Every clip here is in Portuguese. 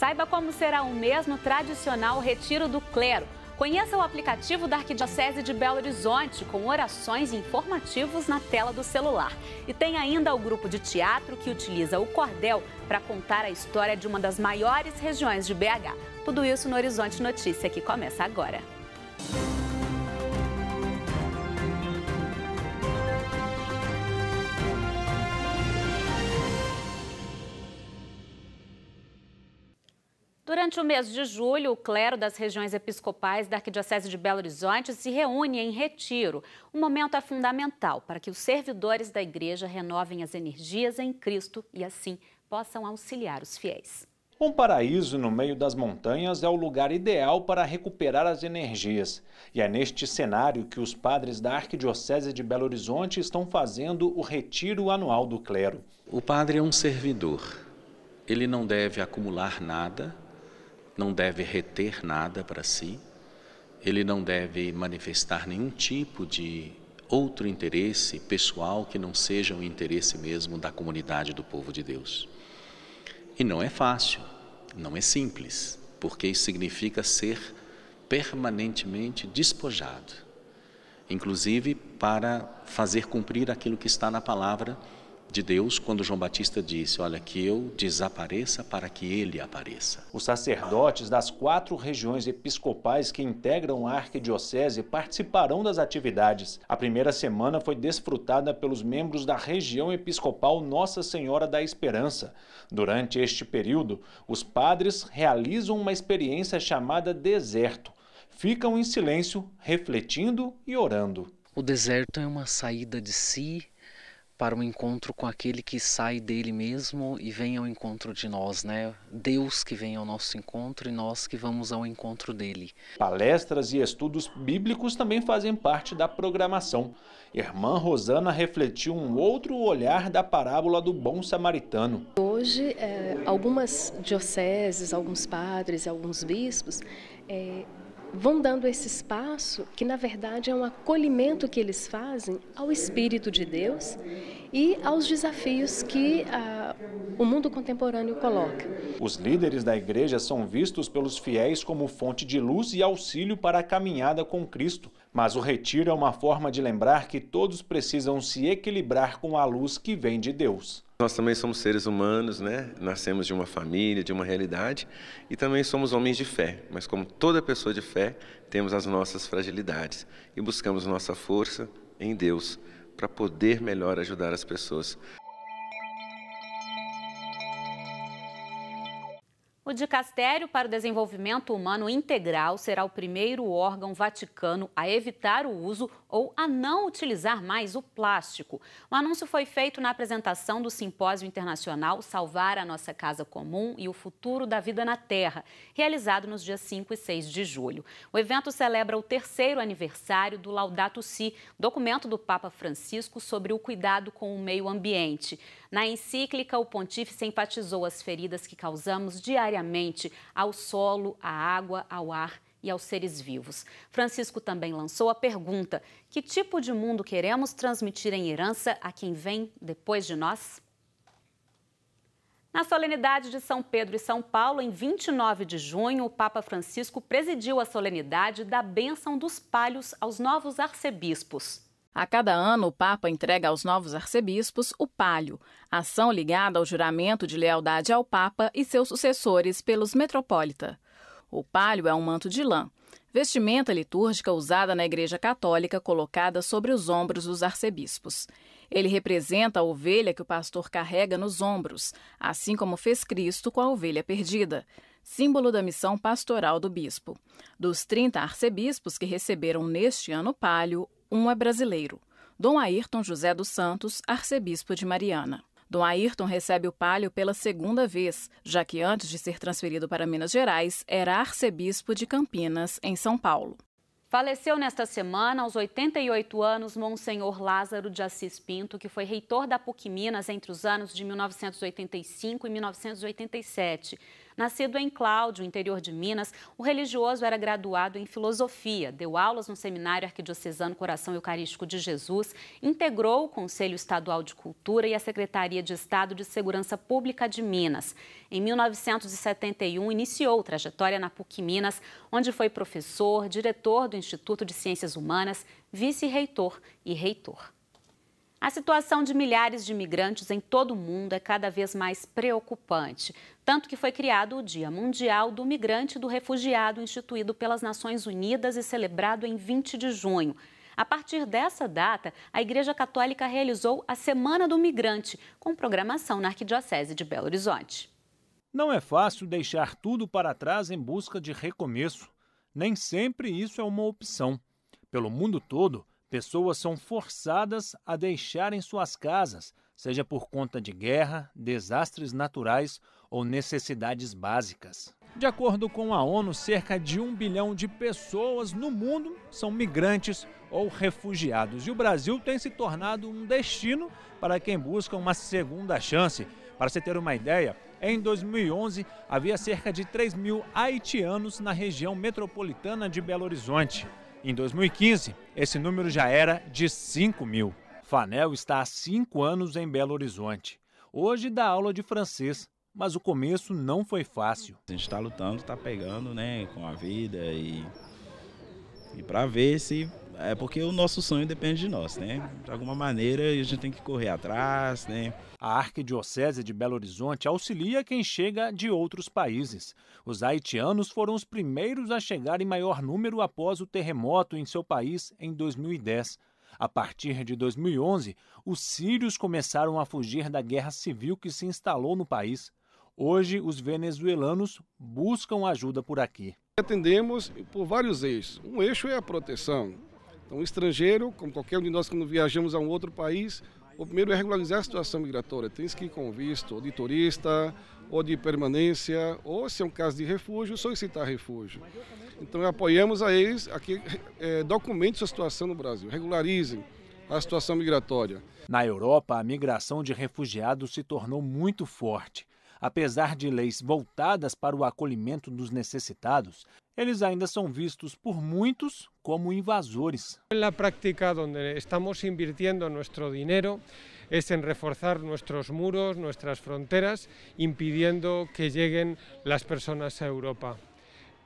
Saiba como será o mesmo tradicional retiro do clero. Conheça o aplicativo da Arquidiocese de Belo Horizonte, com orações e informativos na tela do celular. E tem ainda o grupo de teatro que utiliza o cordel para contar a história de uma das maiores regiões de BH. Tudo isso no Horizonte Notícia, que começa agora. Durante o mês de julho, o clero das regiões episcopais da Arquidiocese de Belo Horizonte se reúne em retiro. O momento é fundamental para que os servidores da igreja renovem as energias em Cristo e, assim, possam auxiliar os fiéis. Um paraíso no meio das montanhas é o lugar ideal para recuperar as energias. E é neste cenário que os padres da Arquidiocese de Belo Horizonte estão fazendo o retiro anual do clero. O padre é um servidor. Ele não deve acumular nada não deve reter nada para si, ele não deve manifestar nenhum tipo de outro interesse pessoal que não seja o interesse mesmo da comunidade do povo de Deus. E não é fácil, não é simples, porque isso significa ser permanentemente despojado, inclusive para fazer cumprir aquilo que está na palavra de Deus quando João Batista disse: Olha, que eu desapareça para que ele apareça. Os sacerdotes das quatro regiões episcopais que integram a arquidiocese participarão das atividades. A primeira semana foi desfrutada pelos membros da região episcopal Nossa Senhora da Esperança. Durante este período, os padres realizam uma experiência chamada deserto. Ficam em silêncio, refletindo e orando. O deserto é uma saída de si para um encontro com aquele que sai dele mesmo e vem ao encontro de nós, né? Deus que vem ao nosso encontro e nós que vamos ao encontro dele. Palestras e estudos bíblicos também fazem parte da programação. Irmã Rosana refletiu um outro olhar da parábola do bom samaritano. Hoje, eh, algumas dioceses, alguns padres, alguns bispos, eh, vão dando esse espaço que, na verdade, é um acolhimento que eles fazem ao Espírito de Deus e aos desafios que ah, o mundo contemporâneo coloca. Os líderes da igreja são vistos pelos fiéis como fonte de luz e auxílio para a caminhada com Cristo mas o retiro é uma forma de lembrar que todos precisam se equilibrar com a luz que vem de Deus. Nós também somos seres humanos, né? Nascemos de uma família, de uma realidade e também somos homens de fé. Mas como toda pessoa de fé, temos as nossas fragilidades e buscamos nossa força em Deus para poder melhor ajudar as pessoas. O Dicastério para o Desenvolvimento Humano Integral será o primeiro órgão vaticano a evitar o uso ou a não utilizar mais o plástico. O anúncio foi feito na apresentação do Simpósio Internacional Salvar a Nossa Casa Comum e o Futuro da Vida na Terra, realizado nos dias 5 e 6 de julho. O evento celebra o terceiro aniversário do Laudato Si, documento do Papa Francisco sobre o cuidado com o meio ambiente. Na encíclica, o pontífice enfatizou as feridas que causamos diariamente ao solo, à água, ao ar e aos seres vivos. Francisco também lançou a pergunta: que tipo de mundo queremos transmitir em herança a quem vem depois de nós? Na solenidade de São Pedro e São Paulo, em 29 de junho, o Papa Francisco presidiu a solenidade da bênção dos palhos aos novos arcebispos. A cada ano, o Papa entrega aos novos arcebispos o palio, ação ligada ao juramento de lealdade ao Papa e seus sucessores pelos metropolita. O palio é um manto de lã, vestimenta litúrgica usada na Igreja Católica colocada sobre os ombros dos arcebispos. Ele representa a ovelha que o pastor carrega nos ombros, assim como fez Cristo com a ovelha perdida símbolo da missão pastoral do bispo. Dos 30 arcebispos que receberam neste ano palio, um é brasileiro, Dom Ayrton José dos Santos, arcebispo de Mariana. Dom Ayrton recebe o palio pela segunda vez, já que antes de ser transferido para Minas Gerais, era arcebispo de Campinas, em São Paulo. Faleceu nesta semana, aos 88 anos, Monsenhor Lázaro de Assis Pinto, que foi reitor da PUC Minas entre os anos de 1985 e 1987. Nascido em Cláudio, interior de Minas, o religioso era graduado em filosofia, deu aulas no Seminário Arquidiocesano Coração Eucarístico de Jesus, integrou o Conselho Estadual de Cultura e a Secretaria de Estado de Segurança Pública de Minas. Em 1971, iniciou trajetória na PUC Minas, onde foi professor, diretor do Instituto de Ciências Humanas, vice-reitor e reitor. A situação de milhares de imigrantes em todo o mundo é cada vez mais preocupante, tanto que foi criado o Dia Mundial do Migrante e do Refugiado, instituído pelas Nações Unidas e celebrado em 20 de junho. A partir dessa data, a Igreja Católica realizou a Semana do Migrante, com programação na Arquidiocese de Belo Horizonte. Não é fácil deixar tudo para trás em busca de recomeço. Nem sempre isso é uma opção. Pelo mundo todo, pessoas são forçadas a deixarem suas casas, seja por conta de guerra, desastres naturais ou necessidades básicas. De acordo com a ONU, cerca de um bilhão de pessoas no mundo são migrantes ou refugiados. E o Brasil tem se tornado um destino para quem busca uma segunda chance. Para você ter uma ideia, em 2011 havia cerca de 3 mil haitianos na região metropolitana de Belo Horizonte. Em 2015, esse número já era de 5 mil. Fanel está há cinco anos em Belo Horizonte. Hoje dá aula de francês, mas o começo não foi fácil. A gente está lutando, está pegando né, com a vida e, e para ver se é porque o nosso sonho depende de nós, né? De alguma maneira a gente tem que correr atrás, né? A Arquidiocese de Belo Horizonte auxilia quem chega de outros países. Os haitianos foram os primeiros a chegar em maior número após o terremoto em seu país em 2010. A partir de 2011, os sírios começaram a fugir da guerra civil que se instalou no país. Hoje, os venezuelanos buscam ajuda por aqui. Atendemos por vários eixos. Um eixo é a proteção, então, o estrangeiro, como qualquer um de nós quando viajamos a um outro país, o primeiro é regularizar a situação migratória. Tem que ir com visto, ou de turista, ou de permanência, ou se é um caso de refúgio, solicitar refúgio. Então, apoiamos a eles a que é, eh, documentem sua situação no Brasil, regularizem a situação migratória. Na Europa, a migração de refugiados se tornou muito forte. Apesar de leis voltadas para o acolhimento dos necessitados, ellos ainda son vistos por muchos como invasores. la práctica donde estamos invirtiendo nuestro dinero es en reforzar nuestros muros, nuestras fronteras, impidiendo que lleguen las personas a Europa.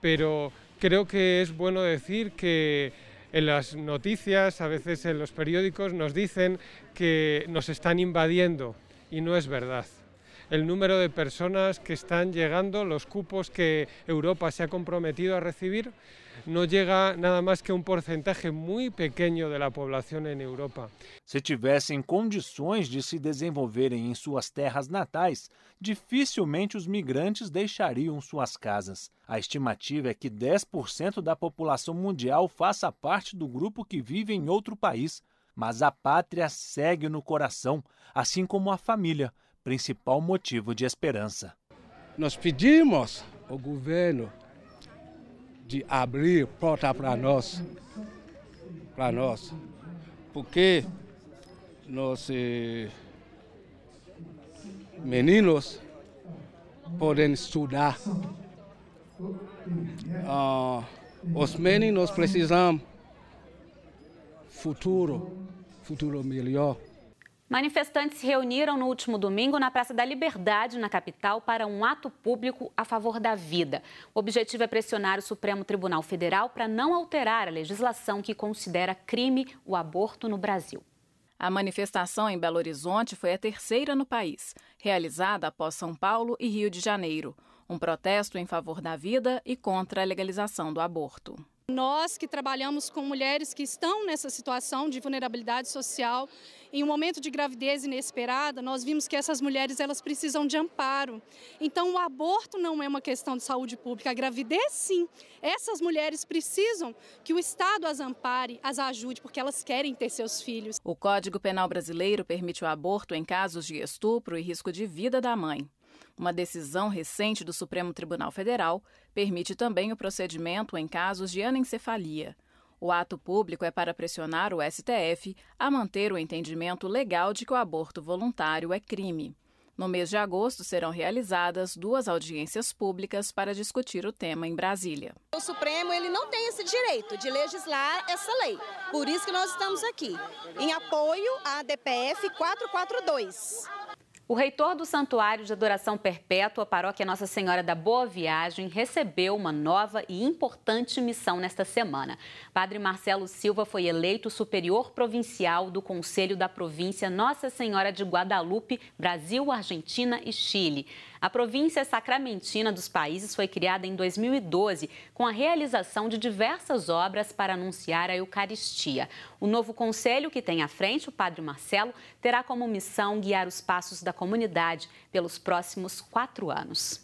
Pero creo que es bueno decir que en las noticias, a veces en los periódicos, nos dicen que nos están invadiendo y no es verdad. el número de personas que están llegando, los cupos que Europa se ha comprometido a recibir, no llega nada más que un porcentaje muy pequeño de la población en Europa. Se tivessem condições de se desenvolverem em suas terras natais, dificilmente os migrantes deixariam suas casas. A estimativa é que 10% da população mundial faça parte do grupo que vive em outro país, mas a pátria segue no coração, assim como a família, principal motivo de esperança. Nós pedimos ao governo de abrir porta para nós, para nós, porque nós eh, meninos podem estudar. Ah, os meninos precisam futuro, futuro melhor. Manifestantes se reuniram no último domingo na Praça da Liberdade, na capital, para um ato público a favor da vida. O objetivo é pressionar o Supremo Tribunal Federal para não alterar a legislação que considera crime o aborto no Brasil. A manifestação em Belo Horizonte foi a terceira no país, realizada após São Paulo e Rio de Janeiro. Um protesto em favor da vida e contra a legalização do aborto. Nós que trabalhamos com mulheres que estão nessa situação de vulnerabilidade social, em um momento de gravidez inesperada, nós vimos que essas mulheres elas precisam de amparo. Então o aborto não é uma questão de saúde pública, a gravidez sim. Essas mulheres precisam que o Estado as ampare, as ajude, porque elas querem ter seus filhos. O Código Penal brasileiro permite o aborto em casos de estupro e risco de vida da mãe. Uma decisão recente do Supremo Tribunal Federal permite também o procedimento em casos de anencefalia. O ato público é para pressionar o STF a manter o entendimento legal de que o aborto voluntário é crime. No mês de agosto serão realizadas duas audiências públicas para discutir o tema em Brasília. O Supremo ele não tem esse direito de legislar essa lei. Por isso que nós estamos aqui em apoio à DPF 442 o reitor do Santuário de Adoração Perpétua, paróquia Nossa Senhora da Boa Viagem, recebeu uma nova e importante missão nesta semana. Padre Marcelo Silva foi eleito superior provincial do Conselho da Província Nossa Senhora de Guadalupe, Brasil, Argentina e Chile. A província sacramentina dos países foi criada em 2012 com a realização de diversas obras para anunciar a Eucaristia. O novo conselho que tem à frente, o padre Marcelo, terá como missão guiar os passos da comunidade pelos próximos quatro anos.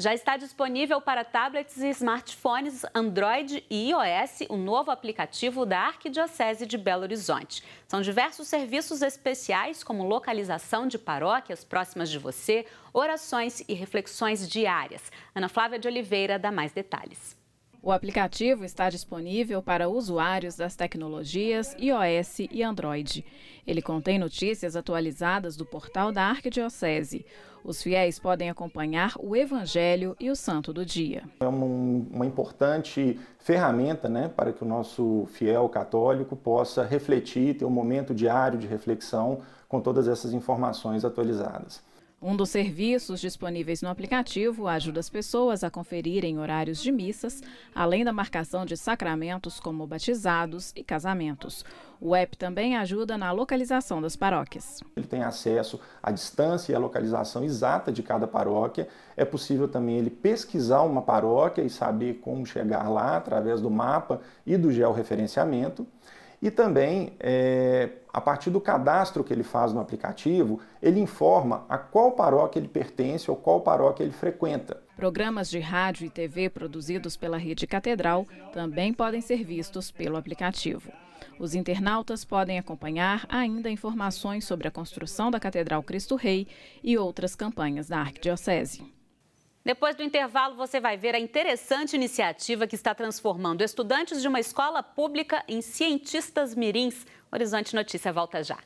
Já está disponível para tablets e smartphones Android e iOS o novo aplicativo da Arquidiocese de Belo Horizonte. São diversos serviços especiais, como localização de paróquias próximas de você, orações e reflexões diárias. Ana Flávia de Oliveira dá mais detalhes. O aplicativo está disponível para usuários das tecnologias iOS e Android. Ele contém notícias atualizadas do portal da Arquidiocese. Os fiéis podem acompanhar o Evangelho e o Santo do Dia. É uma, importante ferramenta né, para que o nosso fiel católico possa refletir, ter um momento diário de reflexão com todas essas informações atualizadas. Um dos serviços disponíveis no aplicativo ajuda as pessoas a conferirem horários de missas, além da marcação de sacramentos como batizados e casamentos. O app também ajuda na localização das paróquias. Ele tem acesso à distância e à localização exata de cada paróquia. É possível também ele pesquisar uma paróquia e saber como chegar lá através do mapa e do georreferenciamento. E também, é, a partir do cadastro que ele faz no aplicativo, ele informa a qual paróquia ele pertence ou qual paróquia ele frequenta. Programas de rádio e TV produzidos pela Rede Catedral também podem ser vistos pelo aplicativo. Os internautas podem acompanhar ainda informações sobre a construção da Catedral Cristo Rei e outras campanhas da Arquidiocese. Depois do intervalo, você vai ver a interessante iniciativa que está transformando estudantes de uma escola pública em cientistas mirins. Horizonte Notícia volta já.